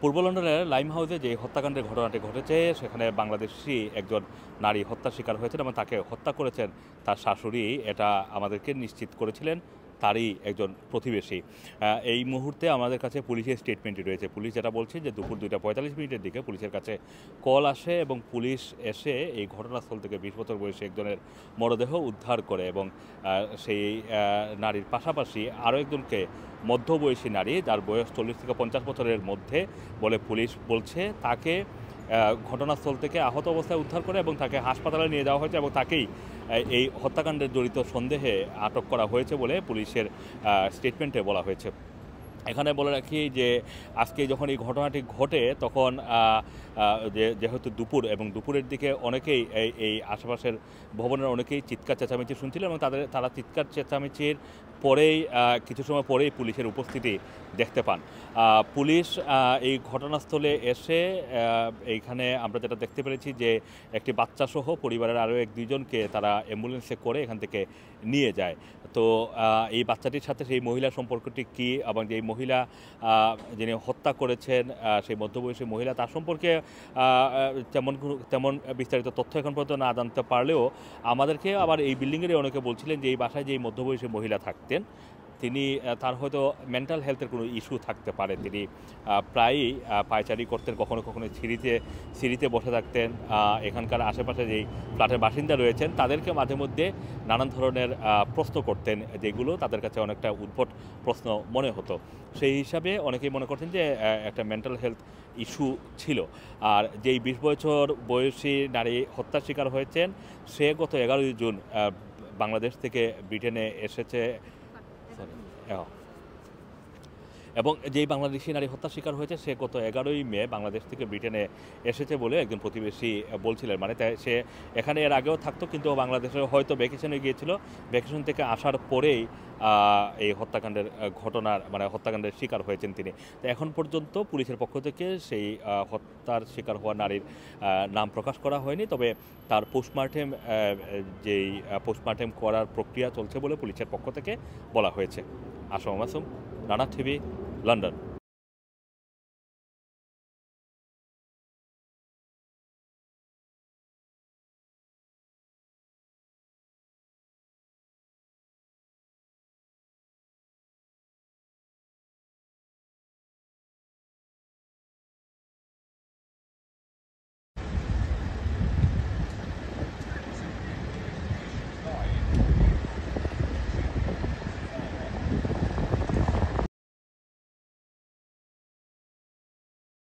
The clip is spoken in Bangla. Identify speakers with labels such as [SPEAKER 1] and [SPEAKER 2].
[SPEAKER 1] পূর্ব লন্ডনের লাইম হাউসে যে হত্যাকাণ্ডের ঘটনাটি ঘটেছে সেখানে বাংলাদেশি একজন নারী হত্যা শিকার হয়েছেন এবং তাকে হত্যা করেছেন তার শাশুড়ি এটা আমাদেরকে নিশ্চিত করেছিলেন তারই একজন প্রতিবেশী এই মুহূর্তে আমাদের কাছে পুলিশের স্টেটমেন্টটি রয়েছে পুলিশ যেটা বলছে যে দুপুর দুইটা পঁয়তাল্লিশ মিনিটের দিকে পুলিশের কাছে কল আসে এবং পুলিশ এসে এই ঘটনাস্থল থেকে বিশ বছর বয়সী একজনের মরদেহ উদ্ধার করে এবং সেই নারীর পাশাপাশি আরও একজনকে মধ্যবয়সী নারী যার বয়স চল্লিশ থেকে পঞ্চাশ বছরের মধ্যে বলে পুলিশ বলছে তাকে ঘটনাস্থল থেকে আহত অবস্থায় উদ্ধার করে এবং তাকে হাসপাতালে নিয়ে যাওয়া হয়েছে এবং তাকেই এই হত্যাকাণ্ডের জড়িত সন্দেহে আটক করা হয়েছে বলে পুলিশের স্টেটমেন্টে বলা হয়েছে এখানে বলে রাখি যে আজকে যখন এই ঘটনাটি ঘটে তখন যেহেতু দুপুর এবং দুপুরের দিকে অনেকেই এই এই আশেপাশের ভবনের অনেকেই চিৎকার চেঁচামেচি শুনছিল এবং তাদের তারা চিৎকার চেঁচামেচির পরেই কিছু সময় পরেই পুলিশের উপস্থিতি দেখতে পান পুলিশ এই ঘটনাস্থলে এসে এইখানে আমরা যেটা দেখতে পেরেছি যে একটি বাচ্চাসহ পরিবারের আরও এক দুইজনকে তারা অ্যাম্বুলেন্সে করে এখান থেকে নিয়ে যায় তো এই বাচ্চাটির সাথে সেই মহিলা সম্পর্কটি কী এবং যে মহিলা যিনি হত্যা করেছেন সেই মধ্যবয়সী মহিলা তার সম্পর্কে তেমন তেমন বিস্তারিত তথ্য এখন পর্যন্ত না জানতে পারলেও আমাদেরকে আবার এই বিল্ডিংয়েরই অনেকে বলছিলেন যে এই বাসায় যে মধ্যবয়সী মহিলা থাকতেন তিনি তার হয়তো মেন্টাল হেলথের কোনো ইস্যু থাকতে পারে তিনি প্রায়ই পায়চারি করতেন কখনো কখনো সিঁড়িতে সিঁড়িতে বসে থাকতেন এখানকার আশেপাশে যেই ফ্ল্যাটের বাসিন্দা রয়েছেন তাদেরকে মাঝে মধ্যে নানান ধরনের প্রশ্ন করতেন যেগুলো তাদের কাছে অনেকটা উদ্ভট প্রশ্ন মনে হতো সেই হিসাবে অনেকেই মনে করতেন যে একটা মেন্টাল হেলথ ইস্যু ছিল আর যেই বিশ বছর বয়সী নারী হত্যার শিকার হয়েছেন সে গত এগারোই জুন বাংলাদেশ থেকে ব্রিটেনে এসেছে Clinton. L. এবং যেই বাংলাদেশি নারী হত্যা শিকার হয়েছে সে গত এগারোই মে বাংলাদেশ থেকে ব্রিটেনে এসেছে বলে একজন প্রতিবেশী বলছিলেন মানে তাই সে এখানে এর আগেও থাকতো কিন্তু বাংলাদেশে হয়তো ভ্যাকেশনে গিয়েছিল ভ্যাকেশন থেকে আসার পরেই এই হত্যাকাণ্ডের ঘটনার মানে হত্যাকাণ্ডের শিকার হয়েছেন তিনি তো এখন পর্যন্ত পুলিশের পক্ষ থেকে সেই হত্যার শিকার হওয়া নারীর নাম প্রকাশ করা হয়নি তবে তার পোস্টমার্টেম যেই পোস্টমার্টেম করার প্রক্রিয়া চলছে বলে পুলিশের পক্ষ থেকে বলা হয়েছে আসম আসম নানা টিভি London.